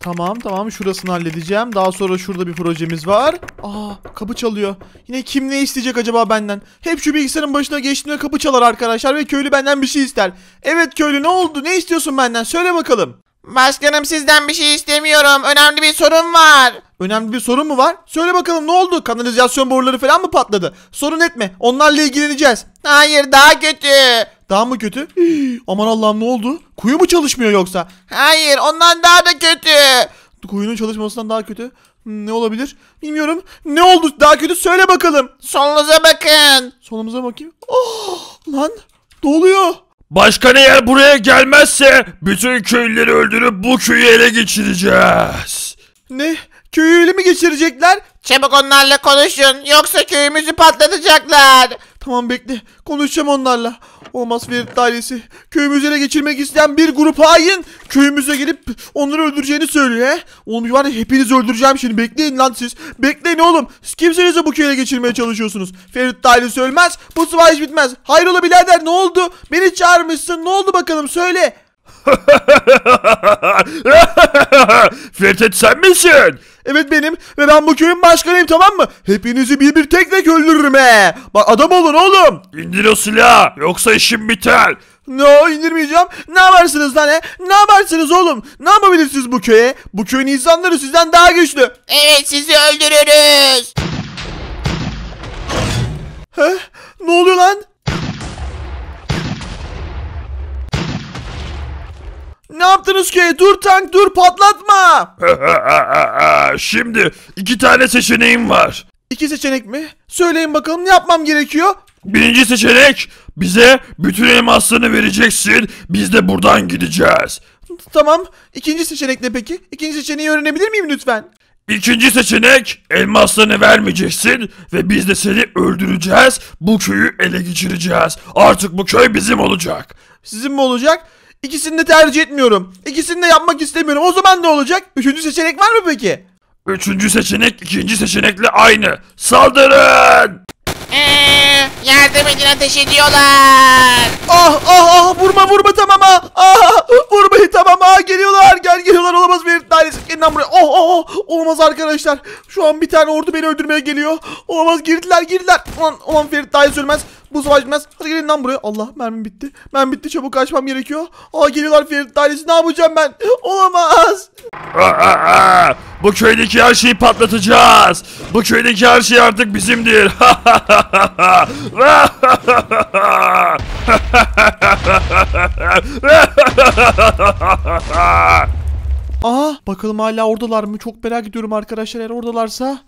Tamam tamam şurasını halledeceğim. Daha sonra şurada bir projemiz var. Aa kapı çalıyor. Yine kim ne isteyecek acaba benden? Hep şu bilgisayarın başına geçtiğimde kapı çalar arkadaşlar ve köylü benden bir şey ister. Evet köylü ne oldu? Ne istiyorsun benden? Söyle bakalım. Başkanım sizden bir şey istemiyorum. Önemli bir sorun var. Önemli bir sorun mu var? Söyle bakalım ne oldu? Kanalizasyon boruları falan mı patladı? Sorun etme. Onlarla ilgileneceğiz. Hayır daha kötü. Daha mı kötü? Hii, aman Allah'ım ne oldu? Kuyu mu çalışmıyor yoksa? Hayır ondan daha da kötü. Kuyunun çalışmasından daha kötü. Ne olabilir? Bilmiyorum. Ne oldu? Daha kötü söyle bakalım. Solunuza bakın. Solumuza bakayım. Oh, lan doluyor. Başkan eğer buraya gelmezse bütün köylüleri öldürüp bu köyü ele geçireceğiz. Ne? Köyü ele mi geçirecekler? Çabuk onlarla konuşun yoksa köyümüzü patlatacaklar. Tamam bekle konuşacağım onlarla. Olmaz Ferit ailesi. Köyümüzü ele geçirmek isteyen bir grup hain köyümüze gelip onları öldüreceğini söylüyor. He? Oğlum var ya hepinizi öldüreceğim şimdi. Bekleyin lan siz. Bekleyin oğlum. Siz kimseniz bu köye geçirmeye çalışıyorsunuz. Ferit ailesi ölmez. Bu savaş bitmez. Hayrola birader ne oldu? Beni çağırmışsın. Ne oldu bakalım söyle. Firtet sen misin? Evet benim ve ben bu köyün başkanıyım tamam mı? Hepinizi bir bir tek tek öldürürüm he. Bak adam olun oğlum. İndir o silahı yoksa işim biter. No indirmeyeceğim. Ne yaparsınız lan he? Ne yaparsınız oğlum? Ne yapabilirsiniz bu köye? Bu köyün insanları sizden daha güçlü. Evet sizi öldürürüz. Heh, ne oluyor lan? Ne yaptınız ki? Dur tank dur patlatma. Şimdi iki tane seçeneğim var. İki seçenek mi? Söyleyin bakalım ne yapmam gerekiyor? Birinci seçenek bize bütün elmaslarını vereceksin. Biz de buradan gideceğiz. Tamam. İkinci seçenek ne peki? İkinci seçeneği öğrenebilir miyim lütfen? İkinci seçenek elmaslarını vermeyeceksin ve biz de seni öldüreceğiz. Bu köyü ele geçireceğiz. Artık bu köy bizim olacak. Sizin mi olacak? İkisini de tercih etmiyorum. İkisini de yapmak istemiyorum. O zaman ne olacak? Üçüncü seçenek var mı peki? Üçüncü seçenek ikinci seçenekle aynı. Saldırın! Ee, yardım edin ateş ediyorlar. Ah ah ah vurma vurma tamam ah. ah vurmayı Olmaz arkadaşlar. Şu an bir tane ordu beni öldürmeye geliyor. Olmaz girdiler girdiler. Aman, aman Ferit daha ölmez. Bu savaş bitmez. Hadi gelin lan buraya. Allah mermim bitti. Mermim bitti çabuk kaçmam gerekiyor. Aa geliyorlar Ferit dairesi ne yapacağım ben? Olamaz. Bu köydeki her şeyi patlatacağız. Bu köydeki her şey artık bizimdir. Aa bakalım hala oradalar mı? Çok merak ediyorum arkadaşlar eğer oradalarsa.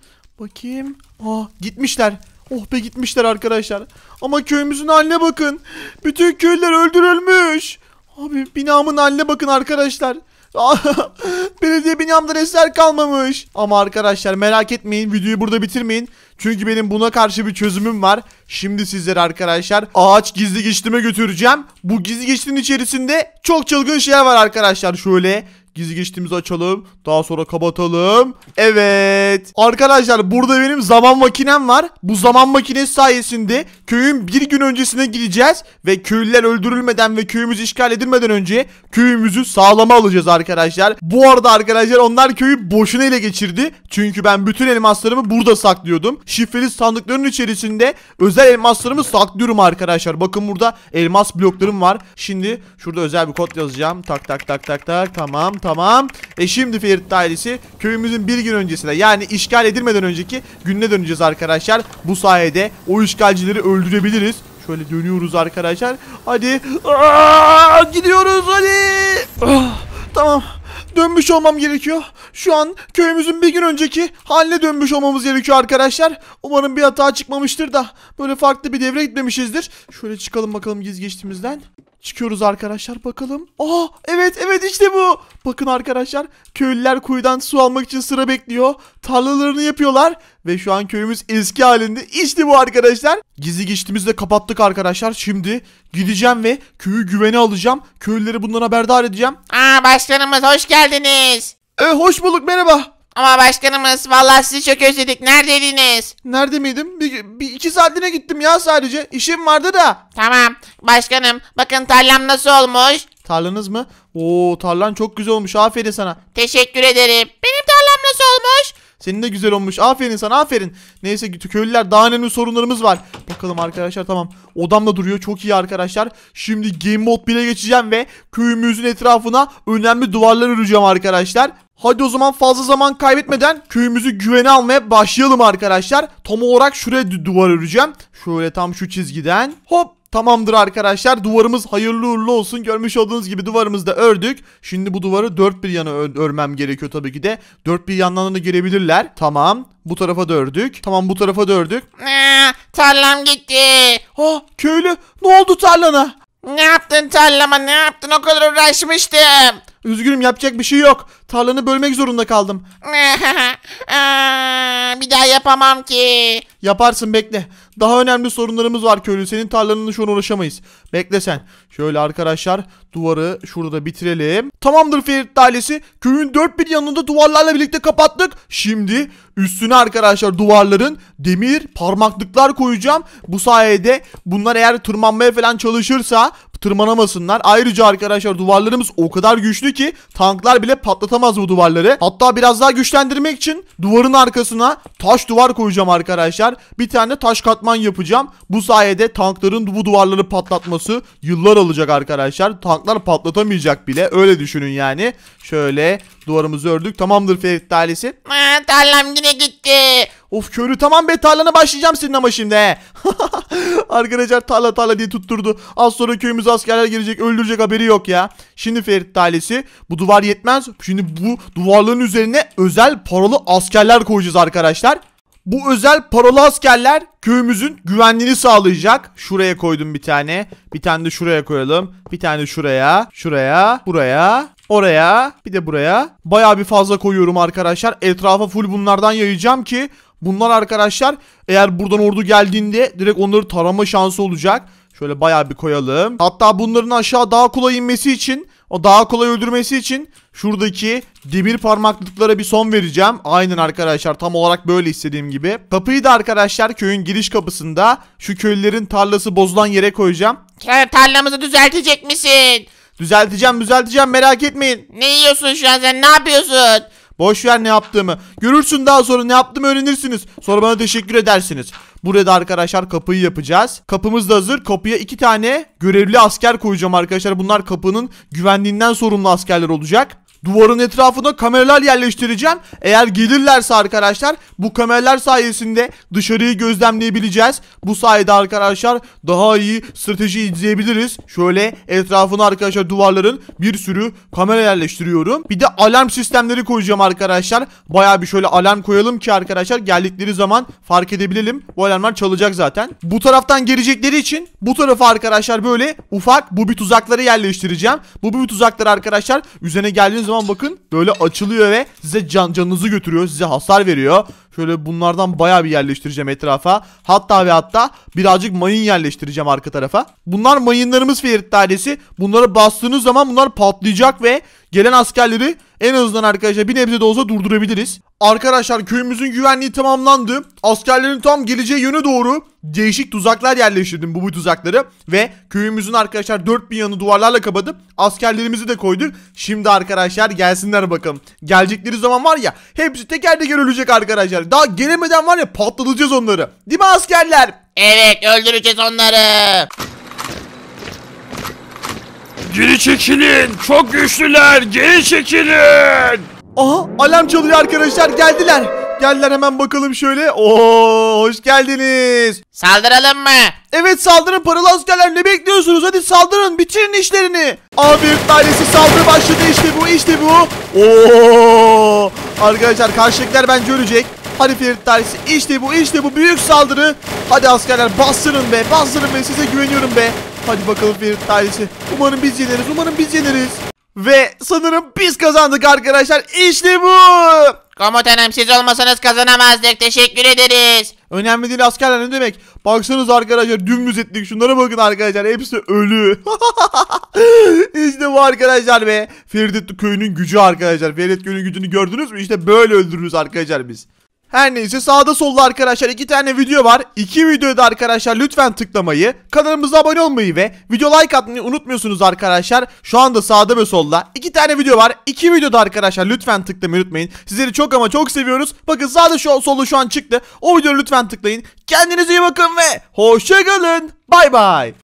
Bakayım. Aa gitmişler. Oh be gitmişler arkadaşlar. Ama köyümüzün haline bakın. Bütün köylüler öldürülmüş. Abi binamın haline bakın arkadaşlar. Belediye binamda eser kalmamış. Ama arkadaşlar merak etmeyin videoyu burada bitirmeyin. Çünkü benim buna karşı bir çözümüm var. Şimdi sizlere arkadaşlar ağaç gizli geçtiğime götüreceğim. Bu gizli geçitin içerisinde çok çılgın şeyler var arkadaşlar. Şöyle Gizli geçtiğimizi açalım. Daha sonra kapatalım. Evet. Arkadaşlar burada benim zaman makinem var. Bu zaman makinesi sayesinde köyün bir gün öncesine gideceğiz. Ve köylüler öldürülmeden ve köyümüz işgal edilmeden önce köyümüzü sağlama alacağız arkadaşlar. Bu arada arkadaşlar onlar köyü boşuna ele geçirdi. Çünkü ben bütün elmaslarımı burada saklıyordum. Şifreli sandıkların içerisinde özel elmaslarımı saklıyorum arkadaşlar. Bakın burada elmas bloklarım var. Şimdi şurada özel bir kod yazacağım. Tak tak tak tak tak. Tamam tamam Tamam. E şimdi Ferit ailesi köyümüzün bir gün öncesine yani işgal edilmeden önceki gününe döneceğiz arkadaşlar. Bu sayede o işgalcileri öldürebiliriz. Şöyle dönüyoruz arkadaşlar. Hadi. Aa, gidiyoruz hadi. Ah, tamam. Dönmüş olmam gerekiyor. Şu an köyümüzün bir gün önceki haline dönmüş olmamız gerekiyor arkadaşlar. Umarım bir hata çıkmamıştır da böyle farklı bir devre gitmemişizdir. Şöyle çıkalım bakalım giz geçtiğimizden. Çıkıyoruz arkadaşlar bakalım. Aa evet evet işte bu. Bakın arkadaşlar köylüler kuyudan su almak için sıra bekliyor. Tarlalarını yapıyorlar. Ve şu an köyümüz eski halinde. İşte bu arkadaşlar. Gizli geçtiğimizi de kapattık arkadaşlar. Şimdi gideceğim ve köyü güvene alacağım. Köylüleri bundan haberdar edeceğim. Aa başkanımız hoş geldiniz. E, hoş bulduk merhaba. Ama başkanımız vallahi sizi çok özledik. Neredeydiniz? Nerede miydim? Bir, bir iki saatliğine gittim ya sadece. İşim vardı da. Tamam. Başkanım bakın tarlam nasıl olmuş? Tarlanız mı? Oo tarlan çok güzel olmuş. Aferin sana. Teşekkür ederim. Benim tarlam nasıl olmuş? Senin de güzel olmuş. Aferin sana aferin. Neyse köylüler daha önemli sorunlarımız var. Bakalım arkadaşlar tamam. Odam da duruyor. Çok iyi arkadaşlar. Şimdi game mode 1'e geçeceğim ve köyümüzün etrafına önemli duvarlar öreceğim arkadaşlar. Hadi o zaman fazla zaman kaybetmeden köyümüzü güvene almaya başlayalım arkadaşlar. Tam olarak şuraya duvar öreceğim. Şöyle tam şu çizgiden. Hop Tamamdır arkadaşlar duvarımız hayırlı uğurlu olsun görmüş olduğunuz gibi duvarımızı da ördük Şimdi bu duvarı dört bir yana örmem gerekiyor tabii ki de Dört bir yanlarına girebilirler Tamam bu tarafa da ördük Tamam bu tarafa da ördük Aa, Tarlam gitti Oh köylü ne oldu tarlana ne yaptın tarlama ne yaptın o kadar uğraşmıştım. Üzgünüm yapacak bir şey yok. Tarlanı bölmek zorunda kaldım. bir daha yapamam ki. Yaparsın bekle. Daha önemli sorunlarımız var köylü. Senin tarlanınla şu an uğraşamayız. Bekle sen. Şöyle arkadaşlar duvarı şurada da bitirelim. Tamamdır Ferit ailesi. Köyün dört bir yanında duvarlarla birlikte kapattık. Şimdi üstüne arkadaşlar duvarların demir parmaklıklar koyacağım. Bu sayede bunlar eğer tırmanmaya falan çalışırsa tırmanamasınlar. Ayrıca arkadaşlar duvarlarımız o kadar güçlü ki tanklar bile patlatamaz bu duvarları. Hatta biraz daha güçlendirmek için duvarın arkasına taş duvar koyacağım arkadaşlar. Bir tane taş kat katman yapacağım. Bu sayede tankların bu duvarları patlatması yıllar alacak arkadaşlar. Tanklar patlatamayacak bile. Öyle düşünün yani. Şöyle duvarımızı ördük. Tamamdır Ferit Talisi. Aa, tarlam yine gitti. Of körü tamam be tarlana başlayacağım senin ama şimdi Arkadaşlar tarla tarla diye tutturdu. Az sonra köyümüz askerler girecek öldürecek haberi yok ya. Şimdi Ferit Talisi. bu duvar yetmez. Şimdi bu duvarların üzerine özel paralı askerler koyacağız arkadaşlar. Bu özel paralı askerler köyümüzün güvenliğini sağlayacak. Şuraya koydum bir tane. Bir tane de şuraya koyalım. Bir tane şuraya, şuraya, buraya, oraya, bir de buraya. Baya bir fazla koyuyorum arkadaşlar. Etrafa full bunlardan yayacağım ki bunlar arkadaşlar eğer buradan ordu geldiğinde direkt onları tarama şansı olacak. Şöyle baya bir koyalım. Hatta bunların aşağı daha kolay inmesi için o daha kolay öldürmesi için şuradaki demir parmaklıklara bir son vereceğim. Aynen arkadaşlar tam olarak böyle istediğim gibi. Kapıyı da arkadaşlar köyün giriş kapısında şu köylülerin tarlası bozulan yere koyacağım. Kar tarlamızı düzeltecek misin? Düzelteceğim düzelteceğim merak etmeyin. Ne yiyorsun şu an sen ne yapıyorsun? Boş ver ne yaptığımı. Görürsün daha sonra ne yaptığımı öğrenirsiniz. Sonra bana teşekkür edersiniz. Buraya da arkadaşlar kapıyı yapacağız. Kapımız da hazır. Kapıya iki tane görevli asker koyacağım arkadaşlar. Bunlar kapının güvenliğinden sorumlu askerler olacak. Duvarın etrafına kameralar yerleştireceğim. Eğer gelirlerse arkadaşlar bu kameralar sayesinde dışarıyı gözlemleyebileceğiz. Bu sayede arkadaşlar daha iyi strateji izleyebiliriz. Şöyle etrafına arkadaşlar duvarların bir sürü kamera yerleştiriyorum. Bir de alarm sistemleri koyacağım arkadaşlar. Baya bir şöyle alarm koyalım ki arkadaşlar geldikleri zaman fark edebilelim. Bu alarmlar çalacak zaten. Bu taraftan gelecekleri için bu tarafa arkadaşlar böyle ufak bu bir tuzakları yerleştireceğim. Bu bir tuzakları arkadaşlar üzerine geldiğiniz zaman bakın böyle açılıyor ve size can canınızı götürüyor. Size hasar veriyor. Şöyle bunlardan baya bir yerleştireceğim etrafa. Hatta ve hatta birazcık mayın yerleştireceğim arka tarafa. Bunlar mayınlarımız ferit tanesi. Bunları bastığınız zaman bunlar patlayacak ve gelen askerleri en azından arkadaşlar bir nebze de olsa durdurabiliriz. Arkadaşlar köyümüzün güvenliği tamamlandı. Askerlerin tam geleceği yöne doğru değişik tuzaklar yerleştirdim bu, bu tuzakları. Ve köyümüzün arkadaşlar dört bir yanı duvarlarla kapadım. askerlerimizi de koyduk. Şimdi arkadaşlar gelsinler bakalım. Gelecekleri zaman var ya hepsi teker teker ölecek arkadaşlar. Daha gelemeden var ya patlatacağız onları. Değil mi askerler? Evet öldüreceğiz onları. Geri çekilin. Çok güçlüler. Geri çekilin. Aha alarm çalıyor arkadaşlar geldiler. Geldiler hemen bakalım şöyle. Oo hoş geldiniz. Saldıralım mı? Evet saldırın paralı askerler ne bekliyorsunuz? Hadi saldırın bitirin işlerini. Abi tanesi saldırı başladı işte bu işte bu. Oo arkadaşlar karşıdakiler bence ölecek. Hadi Ferit tanesi işte bu işte bu büyük saldırı. Hadi askerler bastırın be bastırın be size güveniyorum be. Hadi bakalım Ferit ailesi. Umarım biz yeneriz. Umarım biz yeneriz. Ve sanırım biz kazandık arkadaşlar. İşte bu. Komutanım siz olmasanız kazanamazdık. Teşekkür ederiz. Önemli değil askerler ne demek. Baksanız arkadaşlar dümdüz ettik. Şunlara bakın arkadaşlar. Hepsi ölü. İşte bu arkadaşlar ve Ferit köyünün gücü arkadaşlar. Ferit köyünün gücünü gördünüz mü? İşte böyle öldürürüz arkadaşlar biz. Her neyse sağda solda arkadaşlar iki tane video var. İki videoda arkadaşlar lütfen tıklamayı, kanalımıza abone olmayı ve video like atmayı unutmuyorsunuz arkadaşlar. Şu anda sağda ve solda iki tane video var. İki videoda arkadaşlar lütfen tıklamayı unutmayın. Sizleri çok ama çok seviyoruz. Bakın sağda şu solda şu an çıktı. O videoyu lütfen tıklayın. Kendinize iyi bakın ve hoşçakalın. Bay bay.